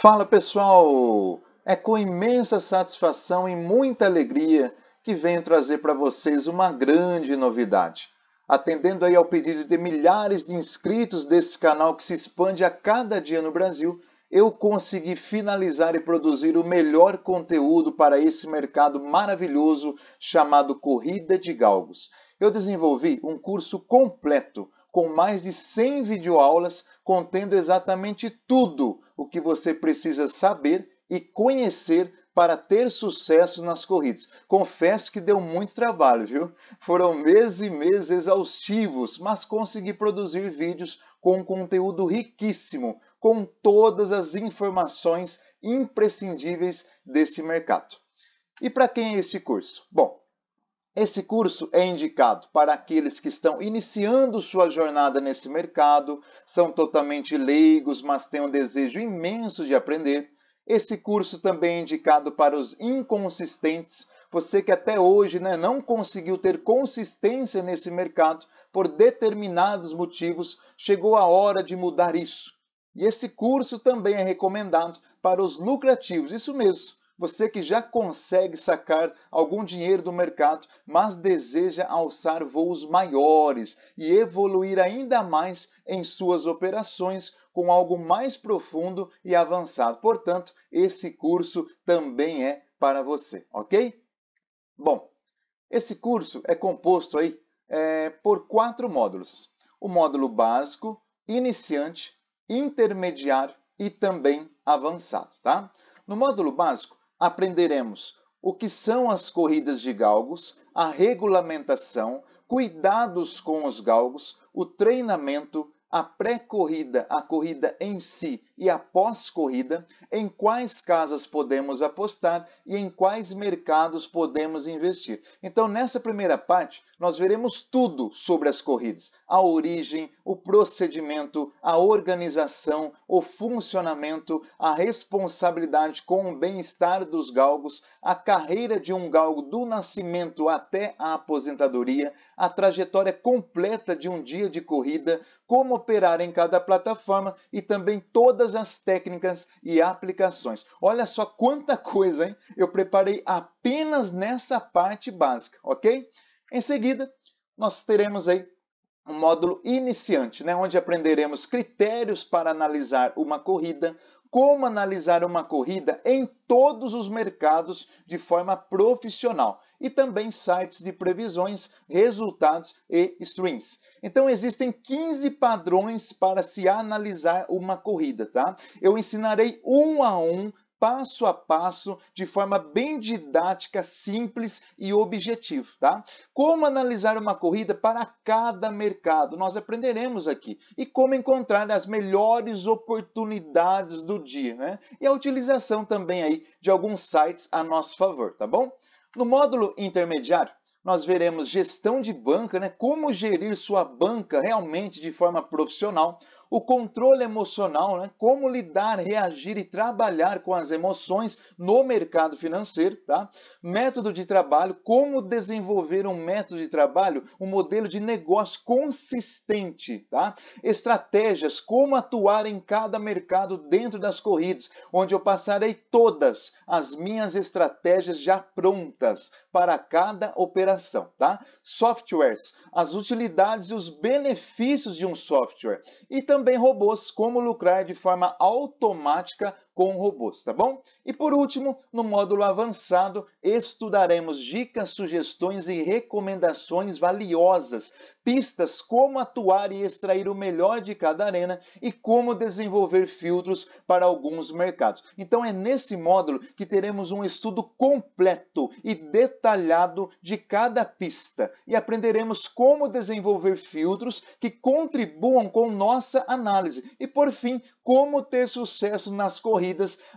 Fala pessoal! É com imensa satisfação e muita alegria que venho trazer para vocês uma grande novidade. Atendendo aí ao pedido de milhares de inscritos desse canal que se expande a cada dia no Brasil, eu consegui finalizar e produzir o melhor conteúdo para esse mercado maravilhoso chamado Corrida de Galgos. Eu desenvolvi um curso completo com mais de 100 videoaulas contendo exatamente tudo o que você precisa saber e conhecer para ter sucesso nas corridas. Confesso que deu muito trabalho, viu? Foram meses e meses exaustivos, mas consegui produzir vídeos com um conteúdo riquíssimo, com todas as informações imprescindíveis deste mercado. E para quem é este curso? Bom, esse curso é indicado para aqueles que estão iniciando sua jornada nesse mercado, são totalmente leigos, mas têm um desejo imenso de aprender. Esse curso também é indicado para os inconsistentes, você que até hoje né, não conseguiu ter consistência nesse mercado por determinados motivos, chegou a hora de mudar isso. E esse curso também é recomendado para os lucrativos, isso mesmo você que já consegue sacar algum dinheiro do mercado, mas deseja alçar voos maiores e evoluir ainda mais em suas operações com algo mais profundo e avançado. Portanto, esse curso também é para você, ok? Bom, esse curso é composto aí é, por quatro módulos: o módulo básico, iniciante, intermediário e também avançado, tá? No módulo básico, aprenderemos o que são as corridas de galgos, a regulamentação, cuidados com os galgos, o treinamento a pré-corrida, a corrida em si e a pós-corrida, em quais casas podemos apostar e em quais mercados podemos investir. Então, nessa primeira parte, nós veremos tudo sobre as corridas: a origem, o procedimento, a organização, o funcionamento, a responsabilidade com o bem-estar dos galgos, a carreira de um galgo do nascimento até a aposentadoria, a trajetória completa de um dia de corrida, como operar em cada plataforma e também todas as técnicas e aplicações. Olha só quanta coisa, hein? Eu preparei apenas nessa parte básica, ok? Em seguida, nós teremos aí um módulo iniciante, né, onde aprenderemos critérios para analisar uma corrida, como analisar uma corrida em todos os mercados de forma profissional e também sites de previsões, resultados e streams. Então existem 15 padrões para se analisar uma corrida, tá? Eu ensinarei um a um passo a passo, de forma bem didática, simples e objetiva. Tá? Como analisar uma corrida para cada mercado, nós aprenderemos aqui. E como encontrar as melhores oportunidades do dia. Né? E a utilização também aí de alguns sites a nosso favor, tá bom? No módulo intermediário, nós veremos gestão de banca, né? como gerir sua banca realmente de forma profissional, o controle emocional, né? como lidar, reagir e trabalhar com as emoções no mercado financeiro. Tá? Método de trabalho, como desenvolver um método de trabalho, um modelo de negócio consistente. Tá? Estratégias, como atuar em cada mercado dentro das corridas, onde eu passarei todas as minhas estratégias já prontas para cada operação. Tá? Softwares, as utilidades e os benefícios de um software. E também também robôs, como lucrar de forma automática com robôs, tá bom? E por último, no módulo avançado, estudaremos dicas, sugestões e recomendações valiosas, pistas como atuar e extrair o melhor de cada arena e como desenvolver filtros para alguns mercados. Então é nesse módulo que teremos um estudo completo e detalhado de cada pista e aprenderemos como desenvolver filtros que contribuam com nossa análise e por fim, como ter sucesso nas corridas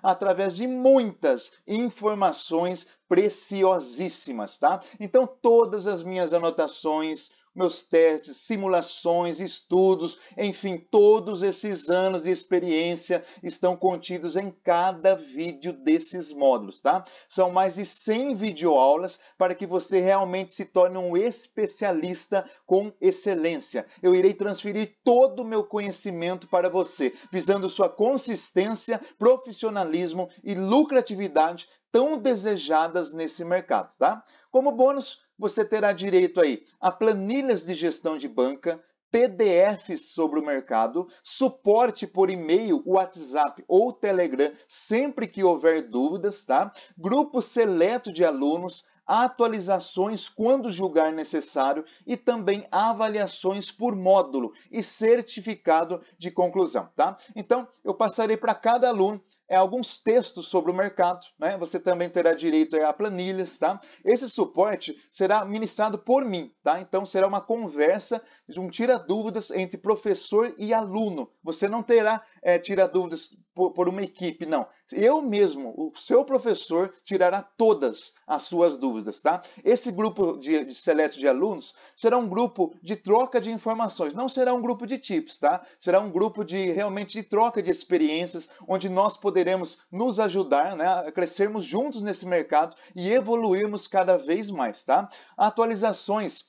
através de muitas informações preciosíssimas, tá? Então todas as minhas anotações, meus testes, simulações, estudos, enfim, todos esses anos de experiência estão contidos em cada vídeo desses módulos, tá? São mais de 100 videoaulas para que você realmente se torne um especialista com excelência. Eu irei transferir todo o meu conhecimento para você, visando sua consistência, profissionalismo e lucratividade tão desejadas nesse mercado, tá? Como bônus, você terá direito aí a planilhas de gestão de banca, PDFs sobre o mercado, suporte por e-mail, WhatsApp ou Telegram, sempre que houver dúvidas, tá? Grupo seleto de alunos, atualizações quando julgar necessário e também avaliações por módulo e certificado de conclusão, tá? Então, eu passarei para cada aluno é, alguns textos sobre o mercado. Né? Você também terá direito a planilhas. Tá? Esse suporte será ministrado por mim. Tá? Então será uma conversa, um tira-dúvidas entre professor e aluno. Você não terá é, tira-dúvidas por, por uma equipe, não. Eu mesmo, o seu professor, tirará todas as suas dúvidas. Tá? Esse grupo de, de seleto de alunos será um grupo de troca de informações, não será um grupo de tips, tá? Será um grupo de realmente de troca de experiências, onde nós poderemos poderemos nos ajudar né, a crescermos juntos nesse mercado e evoluirmos cada vez mais. Tá? Atualizações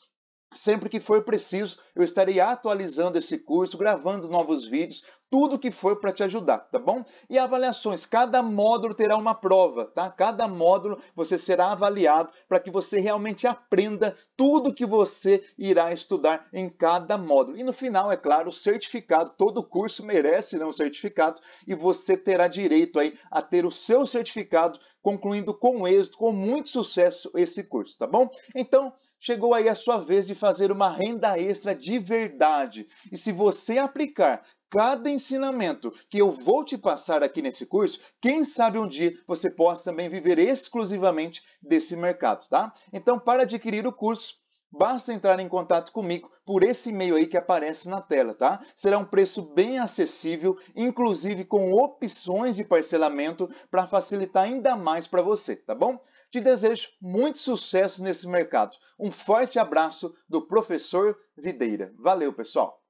Sempre que for preciso, eu estarei atualizando esse curso, gravando novos vídeos, tudo que for para te ajudar, tá bom? E avaliações, cada módulo terá uma prova, tá? Cada módulo você será avaliado para que você realmente aprenda tudo que você irá estudar em cada módulo. E no final, é claro, o certificado, todo curso merece né, um certificado e você terá direito aí a ter o seu certificado, concluindo com êxito, com muito sucesso esse curso, tá bom? Então, chegou aí a sua vez de fazer uma renda extra de verdade. E se você aplicar cada ensinamento que eu vou te passar aqui nesse curso, quem sabe um dia você possa também viver exclusivamente desse mercado, tá? Então, para adquirir o curso, basta entrar em contato comigo por esse e-mail aí que aparece na tela, tá? Será um preço bem acessível, inclusive com opções de parcelamento para facilitar ainda mais para você, tá bom? Te desejo muito sucesso nesse mercado. Um forte abraço do professor Videira. Valeu, pessoal!